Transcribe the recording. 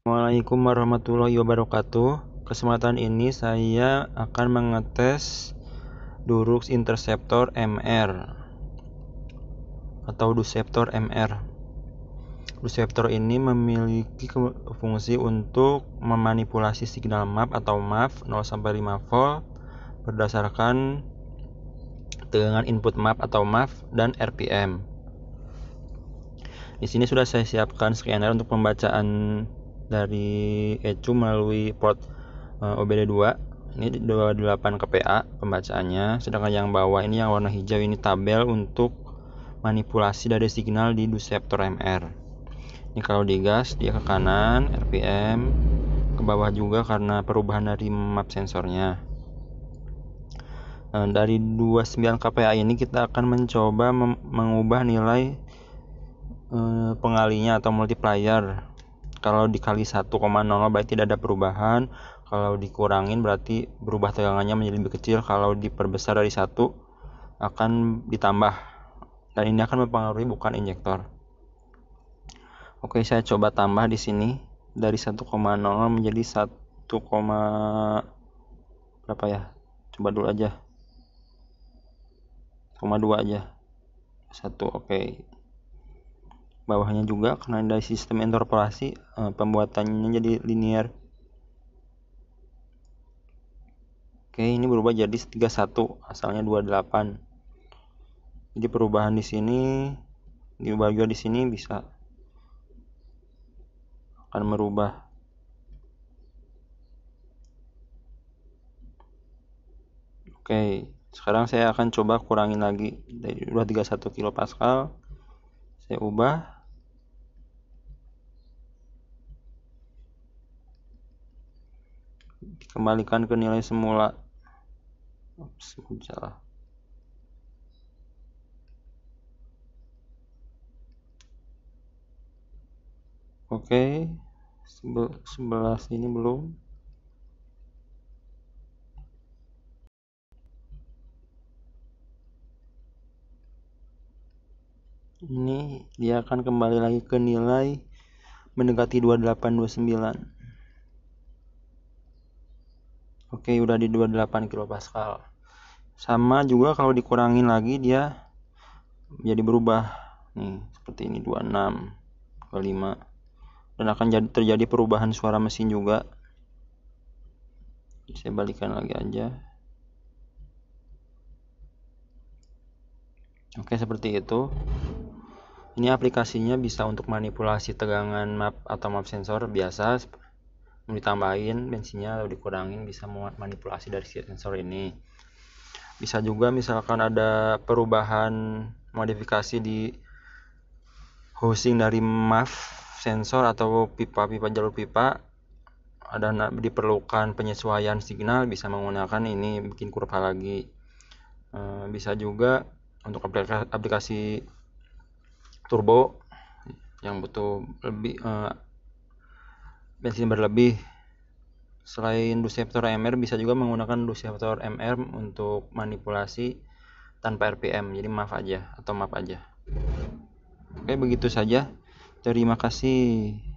Assalamualaikum warahmatullahi wabarakatuh. Kesempatan ini saya akan mengetes Durux Interceptor MR atau Duceptor MR. Duceptor ini memiliki fungsi untuk memanipulasi signal map atau map 0 sampai 5 volt berdasarkan dengan input map atau map dan RPM. Di sini sudah saya siapkan scanner untuk pembacaan dari ECU melalui port uh, eh, OBD2 ini 28 kPA pembacaannya sedangkan yang bawah ini yang warna hijau ini tabel untuk manipulasi dari signal di reseptor MR ini kalau digas dia ke kanan RPM ke bawah juga karena perubahan dari map sensornya nah, dari 29 kPA ini kita akan mencoba mengubah nilai eh, pengalinya atau multiplier kalau dikali 1,0 berarti tidak ada perubahan kalau dikurangin berarti berubah tegangannya menjadi lebih kecil kalau diperbesar dari satu akan ditambah dan ini akan mempengaruhi bukan injektor oke saya coba tambah di sini dari 1,0 menjadi 1, berapa ya coba dulu aja 1,2 aja 1 oke okay bawahnya juga karena dari sistem interpolasi eh, pembuatannya jadi linear oke ini berubah jadi 31 asalnya 28 jadi perubahan di sini diubah juga di sini bisa akan merubah Oke, sekarang saya akan coba kurangin lagi dari 231 kilopascal Saya ubah kembalikan ke nilai semula Ups, salah Oke, okay. sebelah sini belum. Ini dia akan kembali lagi ke nilai mendekati 2829. Oke, udah di 28 kilopascal. Sama juga kalau dikurangin lagi dia jadi berubah. Nih, seperti ini 26 25 dan akan terjadi perubahan suara mesin juga. Saya balikan lagi aja. Oke, seperti itu. Ini aplikasinya bisa untuk manipulasi tegangan map atau map sensor biasa ditambahin bensinnya atau dikurangin bisa manipulasi dari si sensor ini bisa juga misalkan ada perubahan modifikasi di housing dari MAF sensor atau pipa-pipa jalur pipa ada diperlukan penyesuaian signal bisa menggunakan ini bikin kurva lagi eh, bisa juga untuk aplikasi, turbo yang butuh lebih eh, bensin berlebih. Selain duseptor MR bisa juga menggunakan duseptor MR untuk manipulasi tanpa RPM. Jadi maaf aja atau maaf aja. Oke, begitu saja. Terima kasih.